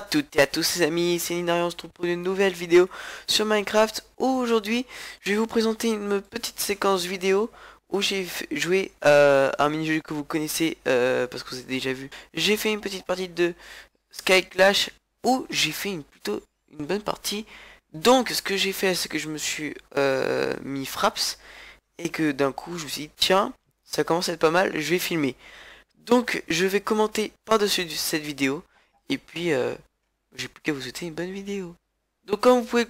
à toutes et à tous les amis, c'est Nidarian, on se retrouve pour une nouvelle vidéo sur Minecraft. Aujourd'hui, je vais vous présenter une petite séquence vidéo où j'ai joué euh, un mini-jeu que vous connaissez euh, parce que vous avez déjà vu. J'ai fait une petite partie de Sky Clash où j'ai fait une, plutôt une bonne partie. Donc ce que j'ai fait, c'est que je me suis euh, mis fraps et que d'un coup je me suis dit tiens, ça commence à être pas mal, je vais filmer. Donc je vais commenter par-dessus cette vidéo. Et puis, euh, j'ai plus qu'à vous souhaiter une bonne vidéo. Donc comme vous pouvez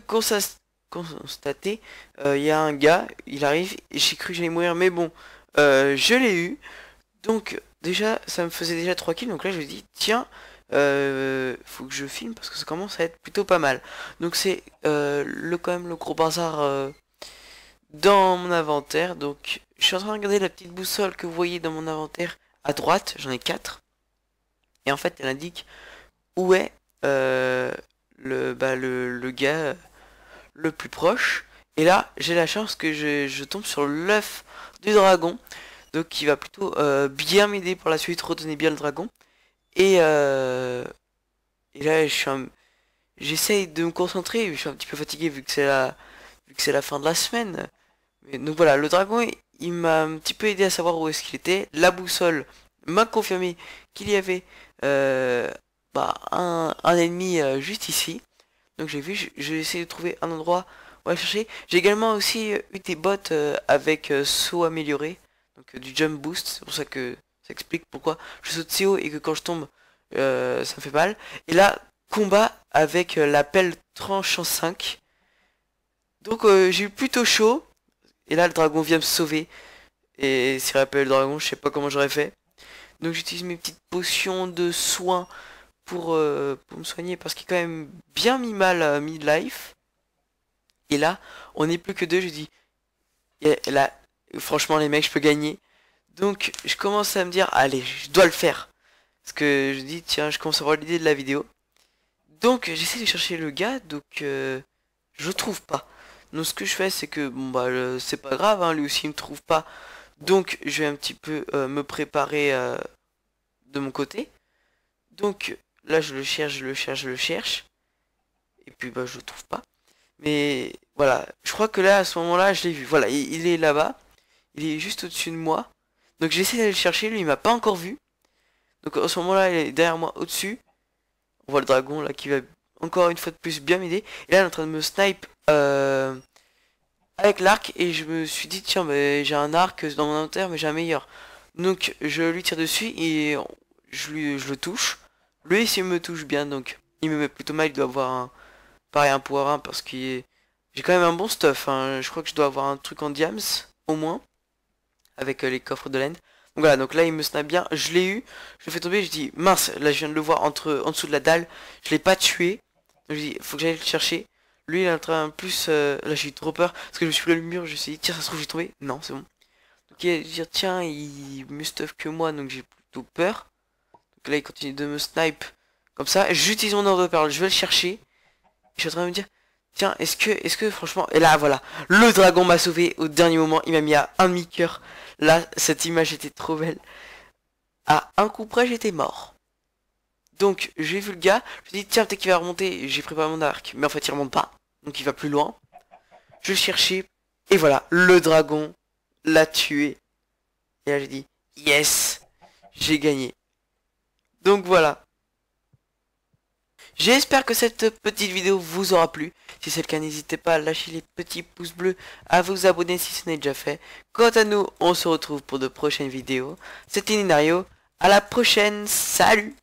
constater, euh, il y a un gars, il arrive, j'ai cru que j'allais mourir, mais bon, euh, je l'ai eu. Donc déjà, ça me faisait déjà 3 kills, donc là je me dis, tiens, euh, faut que je filme parce que ça commence à être plutôt pas mal. Donc c'est le quand même le gros bazar dans mon inventaire. Donc je suis en train de regarder la petite boussole que vous voyez dans mon inventaire à droite, j'en ai 4. Et en fait, elle indique où est euh, le, bah, le, le, gars euh, le plus proche. Et là, j'ai la chance que je, je tombe sur l'œuf du dragon. Donc qui va plutôt euh, bien m'aider pour la suite, retenez bien le dragon. Et, euh, et là, j'essaye de me concentrer, je suis un petit peu fatigué vu que c'est la, vu que c'est la fin de la semaine. Mais, donc voilà, le dragon, il, il m'a un petit peu aidé à savoir où est-ce qu'il était. La boussole m'a confirmé qu'il y avait bah, un, ennemi euh, juste ici. Donc j'ai vu, j'ai essayé de trouver un endroit où aller chercher. J'ai également aussi euh, eu des bottes euh, avec saut amélioré, donc du jump boost. C'est pour ça que ça explique pourquoi je saute si haut et que quand je tombe, ça me fait mal. Et là, combat avec la pelle en 5. Donc j'ai eu plutôt chaud. Et là, le dragon vient me sauver. Et s'il rappelle le dragon, je sais pas comment j'aurais fait. Donc j'utilise mes petites potions de soins euh, pour, me soigner parce qu'il est quand même bien mis mal à euh, midlife. Et là, on n'est plus que deux, je dis, et là, franchement les mecs, je peux gagner. Donc je commence à me dire, allez, je dois le faire. Parce que je dis, tiens, je commence à l'idée de la vidéo. Donc j'essaie de chercher le gars, donc euh, je trouve pas. Donc ce que je fais, c'est que, bon bah, c'est pas grave, hein, lui aussi il me trouve pas. Donc je vais un petit peu me préparer de mon côté. Donc là je le cherche, je le cherche, je le cherche. Et puis bah je le trouve pas. Mais voilà, je crois que là à ce moment-là je l'ai vu. Voilà, il, est là-bas. Il est juste au-dessus de moi. Donc j'essaie d'aller le chercher, lui il m'a pas encore vu. Donc à ce moment-là il est derrière moi au-dessus. On voit le dragon là qui va encore une fois de plus bien m'aider. Et là il est en train de me snipe euh, avec l'arc. Et je me suis dit tiens mais bah, j'ai un arc dans mon inventaire mais j'ai un meilleur. Donc je lui tire dessus et je le touche. Lui, s'il me touche bien, donc il me met plutôt mal. Il doit avoir un... Pareil, un pouvoir 1 parce qu'il est... J'ai quand même un bon stuff. Hein. Je crois que je dois avoir un truc en diams, au moins. Avec euh, les coffres de laine. Donc voilà, donc là, il me snap bien. Je l'ai eu. Je le fais tomber. Je dis, mince, là, je viens de le voir entre, en dessous de la dalle. Je l'ai pas tué. je dis, faut que j'aille le chercher. Lui, il est en train plus... Euh, là, j'ai eu trop peur. Parce que je me suis pris le mur. Je me suis dit, tiens, ça se trouve, j'ai tombé. Non, c'est bon. Donc il va dire, tiens, il me stuff que moi. Donc j'ai plutôt peur là, il continue de me snipe comme ça. J'utilise mon ordre de parole, je vais le chercher. Je suis en train de me dire, tiens, est-ce que, est-ce que franchement... Et là, voilà, le dragon m'a sauvé au dernier moment. Il m'a mis à un demi-coeur. Là, cette image était trop belle. À un coup près, j'étais mort. Donc, j'ai vu le gars. Je me dis, tiens, peut-être qu'il va remonter. J'ai préparé mon arc. Mais en fait, il remonte pas. Donc, il va plus loin. Je le cherchais. Et voilà, le dragon l'a tué. Et là, j'ai dit, yes, j'ai gagné. Donc voilà. J'espère que cette petite vidéo vous aura plu. Si c'est le cas, n'hésitez pas à lâcher les petits pouces bleus, à vous abonner si ce n'est déjà fait. Quant à nous, on se retrouve pour de prochaines vidéos. C'était Ninario. À la prochaine. Salut